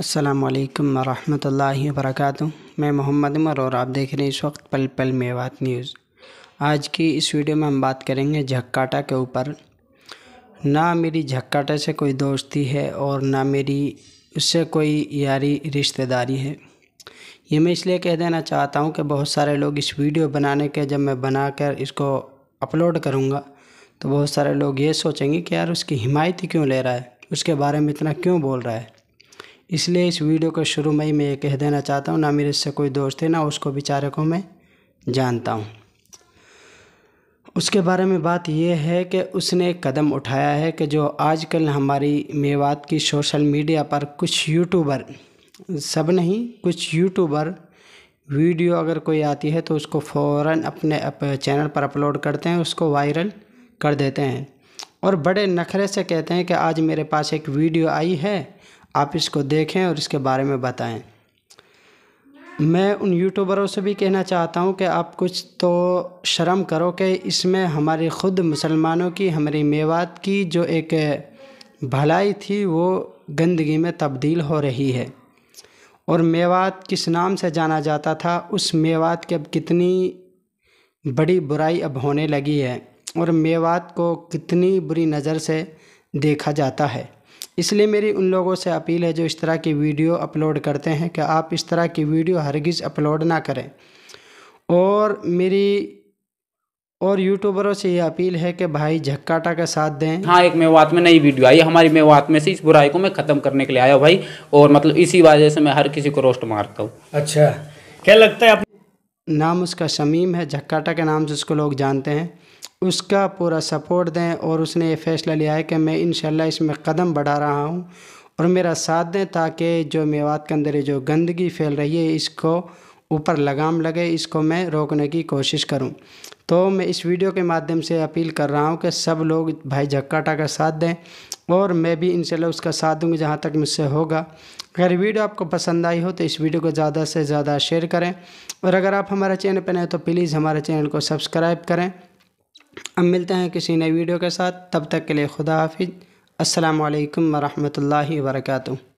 असलकम वरहमल वरक मैं मोहम्मद उमर और आप देख रहे हैं इस वक्त पल पल मेवात न्यूज़ आज की इस वीडियो में हम बात करेंगे झक्काटा के ऊपर ना मेरी झक्काटा से कोई दोस्ती है और ना मेरी उससे कोई यारी रिश्तेदारी है ये मैं इसलिए कह देना चाहता हूँ कि बहुत सारे लोग इस वीडियो बनाने के जब मैं बना कर इसको अपलोड करूँगा तो बहुत सारे लोग ये सोचेंगे कि यार उसकी हिमायत क्यों ले रहा है उसके बारे में इतना क्यों बोल रहा है इसलिए इस वीडियो को शुरू में ही मैं ये कह देना चाहता हूँ ना मेरे इससे कोई दोस्त है ना उसको बेचारे को मैं जानता हूँ उसके बारे में बात यह है कि उसने एक कदम उठाया है कि जो आजकल हमारी मेवात की सोशल मीडिया पर कुछ यूट्यूबर सब नहीं कुछ यूट्यूबर वीडियो अगर कोई आती है तो उसको फ़ौर अपने अप चैनल पर अपलोड करते हैं उसको वायरल कर देते हैं और बड़े नखरे से कहते हैं कि आज मेरे पास एक वीडियो आई है आप इसको देखें और इसके बारे में बताएं मैं उन यूट्यूबरों से भी कहना चाहता हूँ कि आप कुछ तो शर्म करो कि इसमें हमारी ख़ुद मुसलमानों की हमारी मेवात की जो एक भलाई थी वो गंदगी में तब्दील हो रही है और मेवात किस नाम से जाना जाता था उस मेवात की अब कितनी बड़ी बुराई अब होने लगी है और मेवात को कितनी बुरी नज़र से देखा जाता है इसलिए मेरी उन लोगों से अपील है जो इस तरह की वीडियो अपलोड करते हैं कि आप इस तरह की वीडियो हरगिज़ अपलोड ना करें और मेरी और यूट्यूबरों से ये अपील है कि भाई झक्काटा का साथ दें हाँ एक मेवात में नई वीडियो आई हमारी मेवात में से इस बुराई को मैं ख़त्म करने के लिए आया भाई और मतलब इसी वजह से मैं हर किसी को रोस्ट मारता हूँ अच्छा क्या लगता है आप नाम उसका शमीम है झक्काटा के नाम से उसको लोग जानते हैं उसका पूरा सपोर्ट दें और उसने ये फैसला लिया है कि मैं इन इसमें कदम बढ़ा रहा हूँ और मेरा साथ दें ताकि जो मेवात के अंदर जो गंदगी फैल रही है इसको ऊपर लगाम लगे इसको मैं रोकने की कोशिश करूं तो मैं इस वीडियो के माध्यम से अपील कर रहा हूं कि सब लोग भाई झक्काटा का साथ दें और मैं भी इन उसका साथ दूंगी जहां तक मुझसे होगा अगर वीडियो आपको पसंद आई हो तो इस वीडियो को ज़्यादा से ज़्यादा शेयर करें और अगर आप हमारे चैनल पर नए तो प्लीज़ हमारे चैनल को सब्सक्राइब करें अब मिलते हैं किसी नई वीडियो के साथ तब तक के लिए खुदा हाफिज़ असलकम वरहमल वर्का